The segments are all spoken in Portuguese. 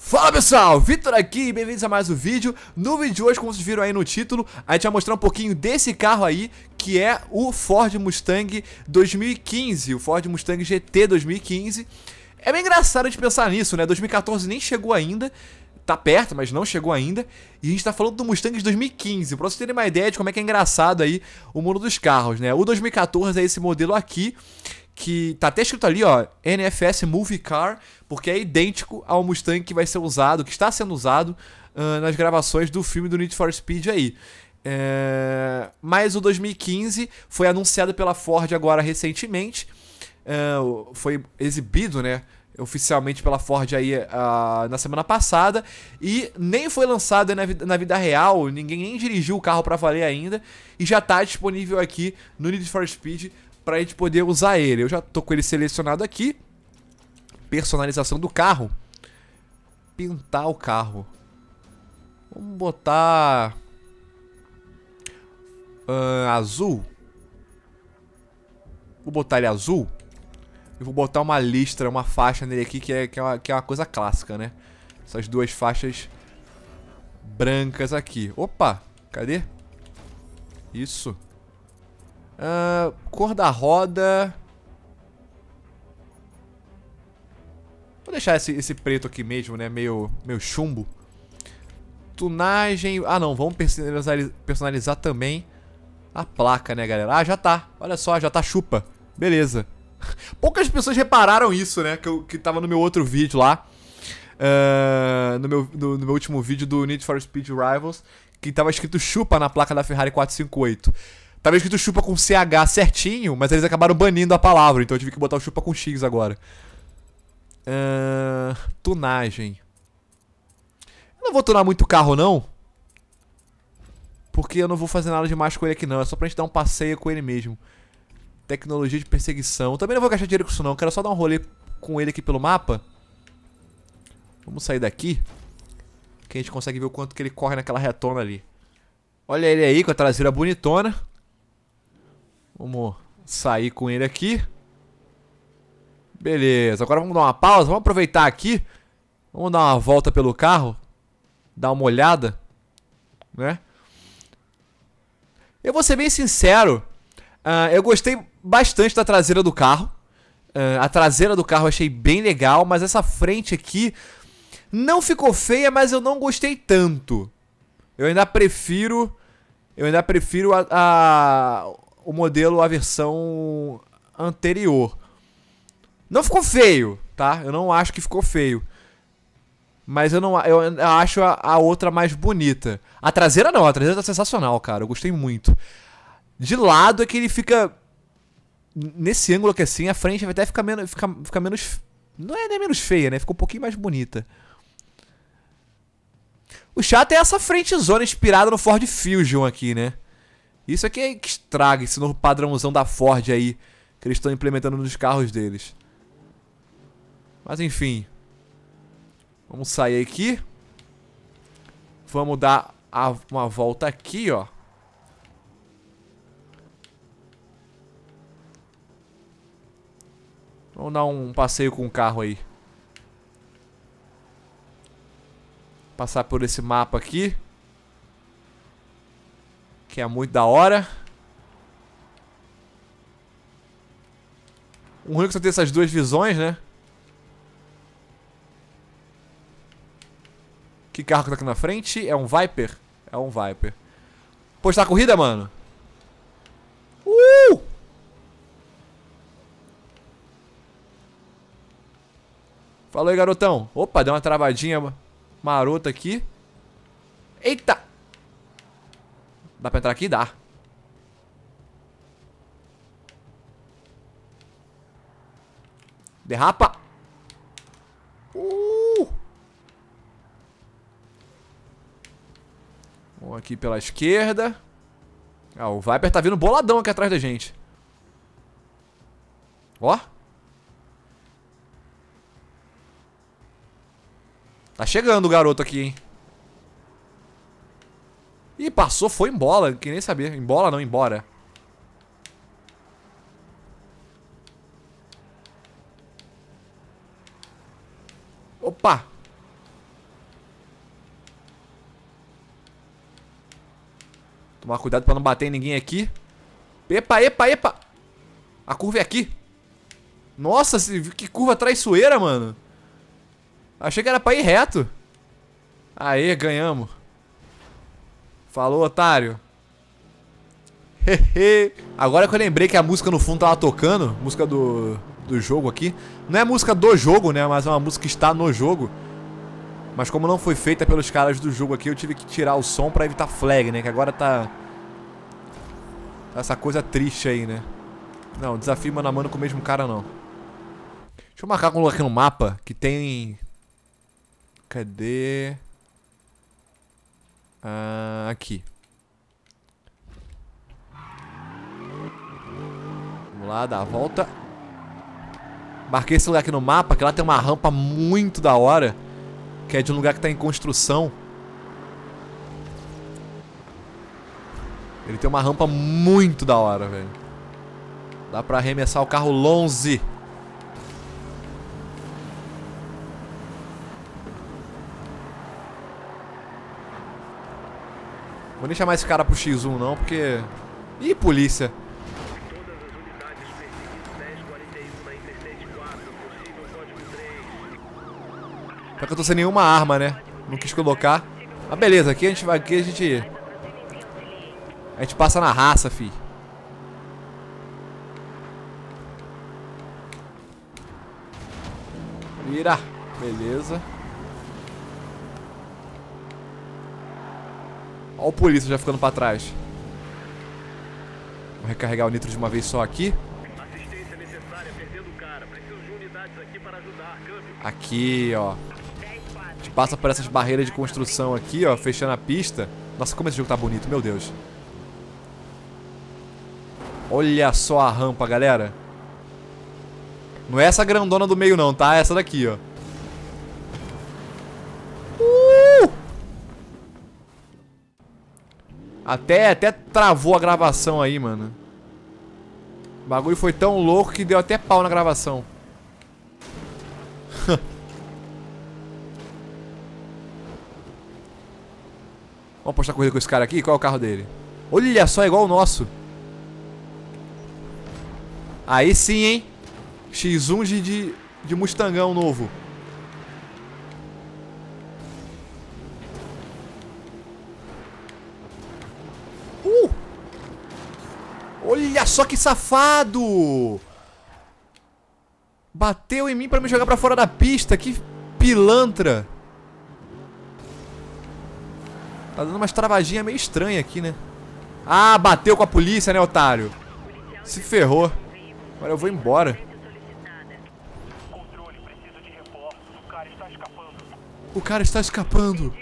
Fala pessoal, Vitor aqui e bem-vindos a mais um vídeo No vídeo de hoje, como vocês viram aí no título A gente vai mostrar um pouquinho desse carro aí Que é o Ford Mustang 2015 O Ford Mustang GT 2015 É bem engraçado de pensar nisso, né? 2014 nem chegou ainda Tá perto, mas não chegou ainda E a gente tá falando do Mustang de 2015 Pra vocês terem uma ideia de como é que é engraçado aí O mundo dos carros, né? O 2014 é esse modelo aqui que tá até escrito ali, ó, NFS Movie Car, porque é idêntico ao Mustang que vai ser usado, que está sendo usado uh, nas gravações do filme do Need for Speed aí. É... Mas o 2015 foi anunciado pela Ford agora recentemente, uh, foi exibido, né? Oficialmente pela Ford aí uh, na semana passada. E nem foi lançado na vida, na vida real. Ninguém nem dirigiu o carro para valer ainda. E já tá disponível aqui no Need for Speed pra gente poder usar ele. Eu já tô com ele selecionado aqui. Personalização do carro. Pintar o carro. Vamos botar... Uh, azul. Vou botar ele azul. E vou botar uma listra, uma faixa nele aqui, que é, que é, uma, que é uma coisa clássica, né? Essas duas faixas brancas aqui. Opa, cadê? Isso. Uh, cor da roda... Vou deixar esse, esse preto aqui mesmo, né? Meio, meio chumbo. Tunagem... Ah, não. Vamos personalizar, personalizar também a placa, né, galera? Ah, já tá. Olha só, já tá chupa. Beleza. Poucas pessoas repararam isso, né? Que, eu, que tava no meu outro vídeo lá. Uh, no, meu, no, no, meu último vídeo do Need for Speed Rivals. Que tava escrito chupa na placa da Ferrari 458. Tava escrito chupa com CH certinho, mas eles acabaram banindo a palavra, então eu tive que botar o chupa com X agora. Uh, tunagem. Eu não vou tunar muito carro, não. Porque eu não vou fazer nada demais com ele aqui, não. É só pra gente dar um passeio com ele mesmo. Tecnologia de perseguição. Também não vou gastar dinheiro com isso, não. Quero só dar um rolê com ele aqui pelo mapa. Vamos sair daqui. Que a gente consegue ver o quanto que ele corre naquela retona ali. Olha ele aí com a traseira bonitona. Vamos sair com ele aqui. Beleza, agora vamos dar uma pausa, vamos aproveitar aqui. Vamos dar uma volta pelo carro, dar uma olhada, né? Eu vou ser bem sincero, uh, eu gostei bastante da traseira do carro. Uh, a traseira do carro eu achei bem legal, mas essa frente aqui não ficou feia, mas eu não gostei tanto. Eu ainda prefiro, eu ainda prefiro a, a o modelo, a versão anterior. Não ficou feio, tá? Eu não acho que ficou feio. Mas eu não eu acho a, a outra mais bonita. A traseira não, a traseira tá sensacional, cara. Eu gostei muito. De lado é que ele fica. Nesse ângulo que assim, a frente até fica menos. Fica, fica menos. Não é nem é menos feia, né? ficou um pouquinho mais bonita. O chato é essa frente zona inspirada no Ford Fusion aqui, né? Isso aqui é que estraga esse novo padrãozão da Ford aí, que eles estão implementando nos carros deles. Mas enfim. Vamos sair aqui. Vamos dar a, uma volta aqui, ó. Vamos dar um passeio com o carro aí. Passar por esse mapa aqui que é muito da hora. O ruim é que só tem essas duas visões, né? Que carro que tá aqui na frente? É um Viper? É um Viper. Postar tá a corrida, mano? Uh! Falou aí, garotão. Opa, deu uma travadinha marota aqui. Eita! Dá pra entrar aqui? Dá. Derrapa! Uh! Vou aqui pela esquerda. Ah, o Viper tá vindo boladão aqui atrás da gente. Ó. Tá chegando o garoto aqui, hein. Ih, passou, foi embora, Quem nem sabia. Embora não, embora. Opa! Tomar cuidado pra não bater em ninguém aqui. Epa, epa, epa! A curva é aqui. Nossa, que curva traiçoeira, mano. Achei que era pra ir reto. Aê, ganhamos. Falou, otário. Agora que eu lembrei que a música no fundo tava tocando, música do, do jogo aqui. Não é música do jogo, né? Mas é uma música que está no jogo. Mas como não foi feita pelos caras do jogo aqui, eu tive que tirar o som pra evitar flag, né? Que agora tá... tá essa coisa triste aí, né? Não, desafio mano a mano com o mesmo cara, não. Deixa eu marcar com um lugar aqui no mapa, que tem... Cadê? Ah aqui. Vamos lá, dá a volta. Marquei esse lugar aqui no mapa, que lá tem uma rampa muito da hora. Que é de um lugar que tá em construção. Ele tem uma rampa muito da hora, velho. Dá pra arremessar o carro longe. Vou nem chamar esse cara pro X1 não, porque... Ih, polícia! Só que eu tô sem nenhuma arma, né? Não quis colocar. Mas beleza, aqui a gente vai... Aqui a gente... A gente passa na raça, fi. Vira. Beleza. Olha o polícia já ficando pra trás. Vou recarregar o nitro de uma vez só aqui. Aqui, ó. A gente passa por essas barreiras de construção aqui, ó, fechando a pista. Nossa, como esse jogo tá bonito, meu Deus. Olha só a rampa, galera. Não é essa grandona do meio não, tá? É essa daqui, ó. Até, até travou a gravação aí, mano. O bagulho foi tão louco que deu até pau na gravação. Vamos apostar corrida com esse cara aqui? Qual é o carro dele? Olha só, é igual o nosso. Aí sim, hein? X1 de, de, de Mustangão novo. Uh! Olha só que safado! Bateu em mim pra me jogar pra fora da pista. Que pilantra! Tá dando umas travadinhas meio estranha aqui, né? Ah, bateu com a polícia, né, otário? Se ferrou. Agora eu vou embora. O cara está escapando.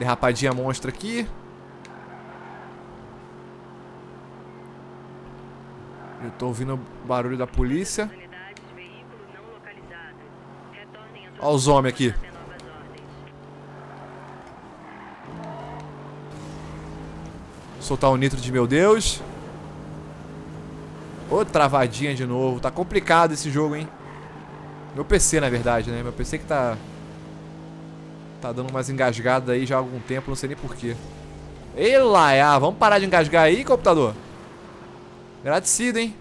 Derrapadinha monstra aqui. Eu tô ouvindo o barulho da polícia. Olha os homens aqui. Soltar o um nitro de meu Deus. Ô, travadinha de novo. Tá complicado esse jogo, hein? Meu PC, na verdade, né? Meu PC que tá Tá dando mais engasgada aí já há algum tempo, não sei nem porquê. Elaiá, vamos parar de engasgar aí, computador? Agradecido, hein?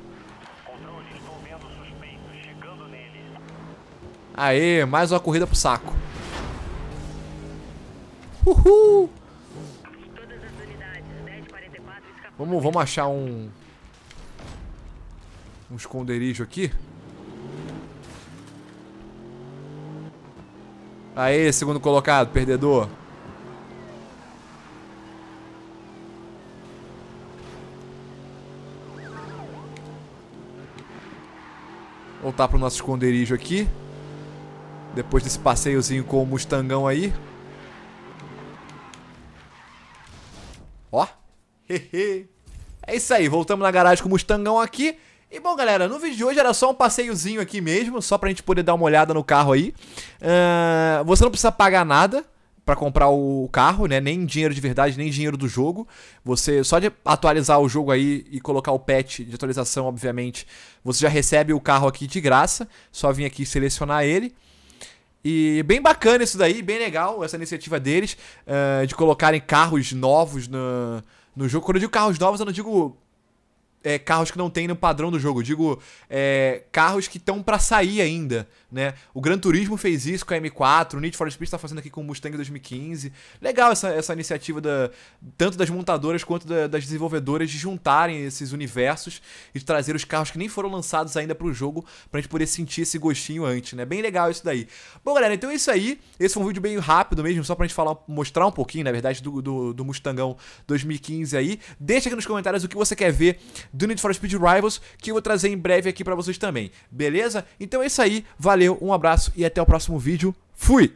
Aê, mais uma corrida pro saco. Uhul! Vamos, vamos achar um... Um esconderijo aqui. Aê, segundo colocado, perdedor. Voltar pro nosso esconderijo aqui. Depois desse passeiozinho com o Mustangão aí. Ó. Hehe. É isso aí, voltamos na garagem com o Mustangão aqui. E bom, galera, no vídeo de hoje era só um passeiozinho aqui mesmo, só pra gente poder dar uma olhada no carro aí. Uh, você não precisa pagar nada para comprar o carro, né? Nem dinheiro de verdade, nem dinheiro do jogo. Você só de atualizar o jogo aí e colocar o patch de atualização, obviamente, você já recebe o carro aqui de graça. Só vir aqui selecionar ele. E bem bacana isso daí, bem legal essa iniciativa deles uh, de colocarem carros novos no, no jogo. Quando eu digo carros novos, eu não digo é, carros que não tem no padrão do jogo. Digo, é, carros que estão para sair ainda, né? O Gran Turismo fez isso com a M4, o Need for Speed está fazendo aqui com o Mustang 2015. Legal essa, essa iniciativa da, tanto das montadoras quanto da, das desenvolvedoras de juntarem esses universos e de trazer os carros que nem foram lançados ainda para o jogo para a gente poder sentir esse gostinho antes, né? Bem legal isso daí. Bom, galera, então é isso aí. Esse foi um vídeo bem rápido mesmo, só para a gente falar, mostrar um pouquinho, na verdade, do, do, do Mustangão 2015 aí. Deixa aqui nos comentários o que você quer ver do Need for Speed Rivals, que eu vou trazer em breve aqui para vocês também, beleza? Então é isso aí, valeu, um abraço e até o próximo vídeo. Fui!